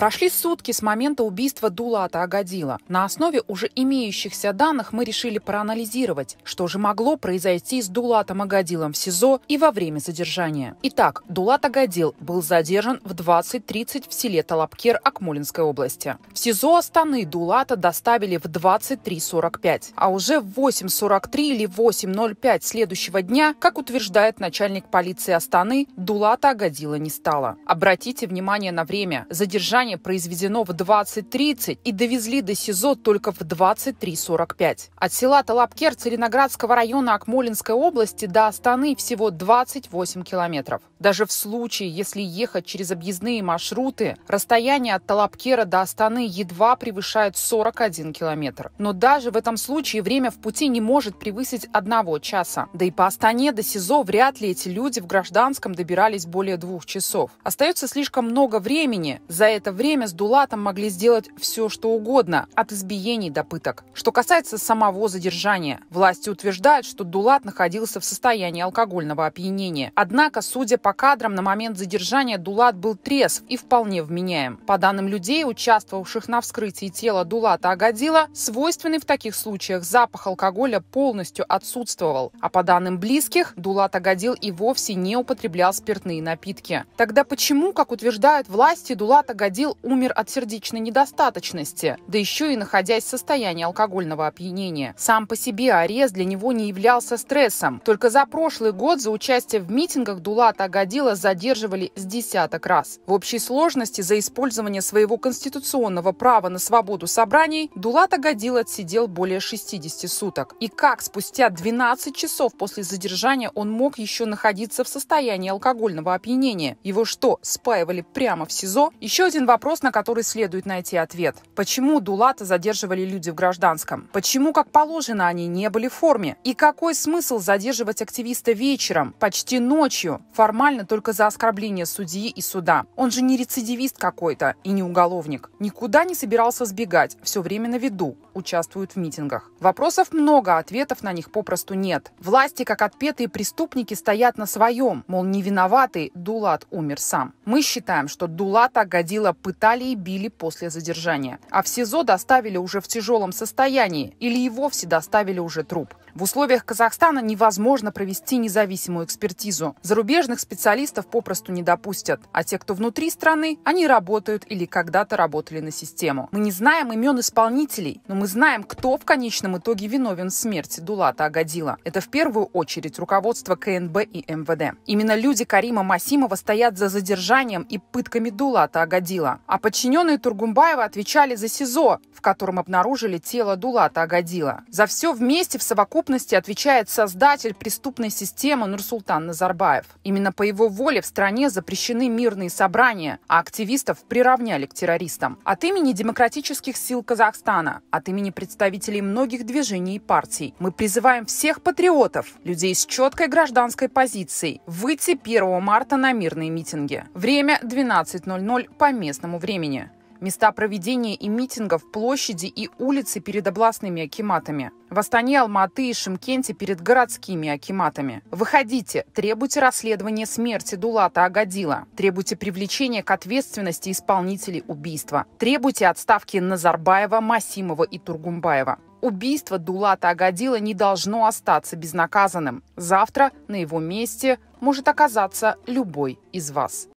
Прошли сутки с момента убийства Дулата Агадила. На основе уже имеющихся данных мы решили проанализировать, что же могло произойти с Дулатом Агадилом в СИЗО и во время задержания. Итак, Дулат Агадил был задержан в 20.30 в селе Талапкер Акмолинской области. В СИЗО Астаны Дулата доставили в 23.45, а уже в 8.43 или 8.05 следующего дня, как утверждает начальник полиции Астаны, Дулата Агадила не стало. Обратите внимание на время. Задержание задержание произведено в 20.30 и довезли до СИЗО только в 23.45. От села Талапкер Целиноградского района Акмолинской области до Астаны всего 28 километров. Даже в случае, если ехать через объездные маршруты, расстояние от Талапкера до Астаны едва превышает 41 километр. Но даже в этом случае время в пути не может превысить одного часа. Да и по Астане до СИЗО вряд ли эти люди в гражданском добирались более двух часов. Остается слишком много времени. За это время время с Дулатом могли сделать все, что угодно, от избиений до пыток. Что касается самого задержания, власти утверждают, что Дулат находился в состоянии алкогольного опьянения. Однако, судя по кадрам, на момент задержания Дулат был трезв и вполне вменяем. По данным людей, участвовавших на вскрытии тела Дулата Агадила, свойственный в таких случаях запах алкоголя полностью отсутствовал. А по данным близких, Дулат Агадил и вовсе не употреблял спиртные напитки. Тогда почему, как утверждают власти, Дулат Агадил Михаил умер от сердечной недостаточности, да еще и находясь в состоянии алкогольного опьянения. Сам по себе арест для него не являлся стрессом. Только за прошлый год за участие в митингах Дулата Агадила задерживали с десяток раз. В общей сложности за использование своего конституционного права на свободу собраний Дулат Агадил отсидел более 60 суток. И как спустя 12 часов после задержания он мог еще находиться в состоянии алкогольного опьянения? Его что, спаивали прямо в СИЗО? Еще один вопрос вопрос, на который следует найти ответ. Почему Дулата задерживали люди в гражданском? Почему, как положено, они не были в форме? И какой смысл задерживать активиста вечером, почти ночью, формально только за оскорбление судьи и суда? Он же не рецидивист какой-то и не уголовник. Никуда не собирался сбегать, все время на виду, участвует в митингах. Вопросов много, ответов на них попросту нет. Власти, как отпетые преступники, стоят на своем, мол, не виноватый, Дулат умер сам. Мы считаем, что Дулата годила пытали и били после задержания. А в СИЗО доставили уже в тяжелом состоянии или и вовсе доставили уже труп. В условиях Казахстана невозможно провести независимую экспертизу. Зарубежных специалистов попросту не допустят. А те, кто внутри страны, они работают или когда-то работали на систему. Мы не знаем имен исполнителей, но мы знаем, кто в конечном итоге виновен в смерти Дулата Агадила. Это в первую очередь руководство КНБ и МВД. Именно люди Карима Масимова стоят за задержанием и пытками Дулата Агадила. А подчиненные Тургумбаева отвечали за СИЗО, в котором обнаружили тело Дулата Агадила. За все вместе в совокупности преступности отвечает создатель преступной системы Нурсултан Назарбаев. Именно по его воле в стране запрещены мирные собрания, а активистов приравняли к террористам. От имени демократических сил Казахстана, от имени представителей многих движений и партий, мы призываем всех патриотов, людей с четкой гражданской позицией, выйти 1 марта на мирные митинги. Время 12.00 по местному времени места проведения и митингов, площади и улицы перед областными акиматами. В Астане, Алматы и Шимкенте перед городскими акиматами. Выходите, требуйте расследования смерти Дулата Агадила, требуйте привлечения к ответственности исполнителей убийства, требуйте отставки Назарбаева, Масимова и Тургумбаева. Убийство Дулата Агадила не должно остаться безнаказанным. Завтра на его месте может оказаться любой из вас.